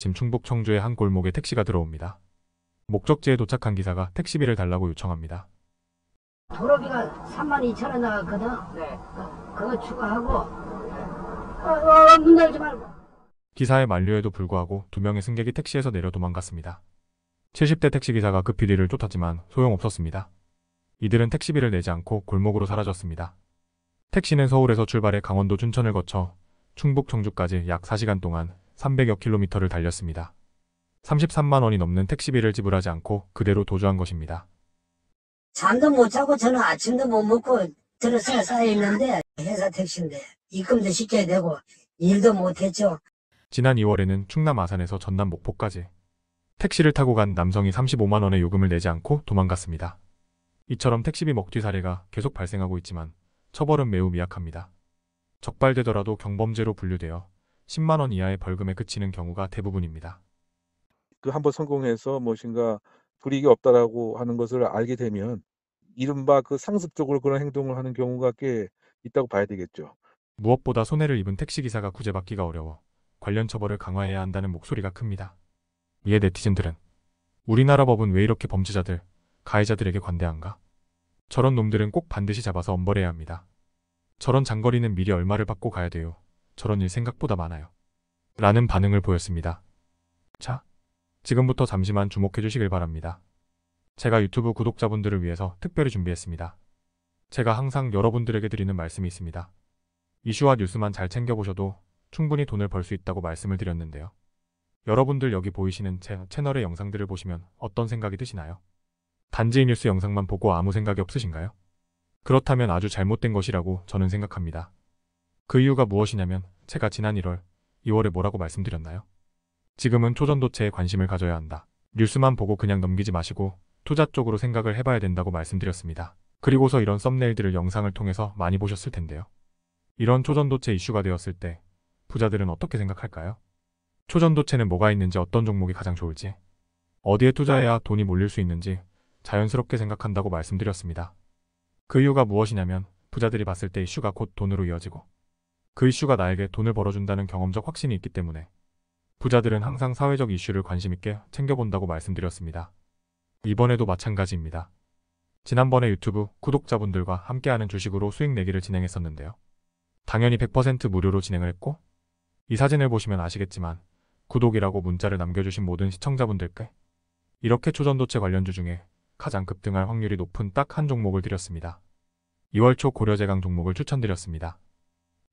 아침 충북 청주의 한 골목에 택시가 들어옵니다. 목적지에 도착한 기사가 택시비를 달라고 요청합니다. 도로비가 3만 2천 원 나갔거든. 네. 어, 그거 추가하고 어, 어, 어, 문 열지 말고. 기사의 만류에도 불구하고 두 명의 승객이 택시에서 내려 도망갔습니다. 70대 택시기사가 급히 뒤를 쫓았지만 소용없었습니다. 이들은 택시비를 내지 않고 골목으로 사라졌습니다. 택시는 서울에서 출발해 강원도 춘천을 거쳐 충북 청주까지 약 4시간 동안 300여 킬로미터를 달렸습니다. 33만 원이 넘는 택시비를 지불하지 않고 그대로 도주한 것입니다. 잠도 못 자고 저는 아침도 못 먹고 들어서 회사 있는데 회사 택시인데 입금도 시켜야 되고 일도 못했죠. 지난 2월에는 충남 아산에서 전남 목포까지 택시를 타고 간 남성이 35만 원의 요금을 내지 않고 도망갔습니다. 이처럼 택시비 먹튀 사례가 계속 발생하고 있지만 처벌은 매우 미약합니다. 적발되더라도 경범죄로 분류되어 10만 원 이하의 벌금에 그치는 경우가 대부분입니다. 그 한번 성공해서 무엇인가 불이익이 없다라고 하는 것을 알게 되면 이른바 그 상습적으로 그런 행동을 하는 경우가 꽤 있다고 봐야 되겠죠. 무엇보다 손해를 입은 택시기사가 구제받기가 어려워 관련 처벌을 강화해야 한다는 목소리가 큽니다. 이에 네티즌들은 우리나라 법은 왜 이렇게 범죄자들, 가해자들에게 관대한가? 저런 놈들은 꼭 반드시 잡아서 엄벌해야 합니다. 저런 장거리는 미리 얼마를 받고 가야 돼요. 저런 일 생각보다 많아요. 라는 반응을 보였습니다. 자, 지금부터 잠시만 주목해 주시길 바랍니다. 제가 유튜브 구독자분들을 위해서 특별히 준비했습니다. 제가 항상 여러분들에게 드리는 말씀이 있습니다. 이슈와 뉴스만 잘 챙겨보셔도 충분히 돈을 벌 수 있다고 말씀을 드렸는데요. 여러분들 여기 보이시는 제 채널의 영상들을 보시면 어떤 생각이 드시나요? 단지 뉴스 영상만 보고 아무 생각이 없으신가요? 그렇다면 아주 잘못된 것이라고 저는 생각합니다. 그 이유가 무엇이냐면 제가 지난 1월, 2월에 뭐라고 말씀드렸나요? 지금은 초전도체에 관심을 가져야 한다. 뉴스만 보고 그냥 넘기지 마시고 투자 쪽으로 생각을 해봐야 된다고 말씀드렸습니다. 그리고서 이런 썸네일들을 영상을 통해서 많이 보셨을 텐데요. 이런 초전도체 이슈가 되었을 때 부자들은 어떻게 생각할까요? 초전도체는 뭐가 있는지 어떤 종목이 가장 좋을지 어디에 투자해야 돈이 몰릴 수 있는지 자연스럽게 생각한다고 말씀드렸습니다. 그 이유가 무엇이냐면 부자들이 봤을 때 이슈가 곧 돈으로 이어지고 그 이슈가 나에게 돈을 벌어준다는 경험적 확신이 있기 때문에 부자들은 항상 사회적 이슈를 관심있게 챙겨본다고 말씀드렸습니다. 이번에도 마찬가지입니다. 지난번에 유튜브 구독자분들과 함께하는 주식으로 수익 내기를 진행했었는데요. 당연히 100% 무료로 진행을 했고 이 사진을 보시면 아시겠지만 구독이라고 문자를 남겨주신 모든 시청자분들께 이렇게 초전도체 관련주 중에 가장 급등할 확률이 높은 딱 한 종목을 드렸습니다. 2월 초 고려제강 종목을 추천드렸습니다.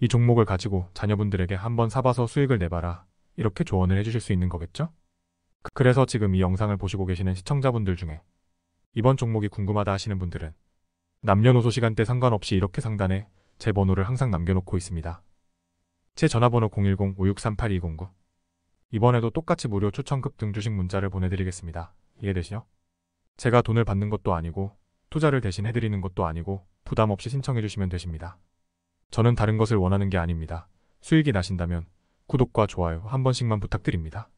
이 종목을 가지고 자녀분들에게 한번 사봐서 수익을 내봐라 이렇게 조언을 해주실 수 있는 거겠죠? 그래서 지금 이 영상을 보시고 계시는 시청자분들 중에 이번 종목이 궁금하다 하시는 분들은 남녀노소 시간대 상관없이 이렇게 상단에 제 번호를 항상 남겨놓고 있습니다. 제 전화번호 010-5638-209 이번에도 똑같이 무료 추천급 등 주식 문자를 보내드리겠습니다. 이해되시죠? 제가 돈을 받는 것도 아니고 투자를 대신 해드리는 것도 아니고 부담 없이 신청해주시면 되십니다. 저는 다른 것을 원하는 게 아닙니다. 수익이 나신다면 구독과 좋아요 한 번씩만 부탁드립니다.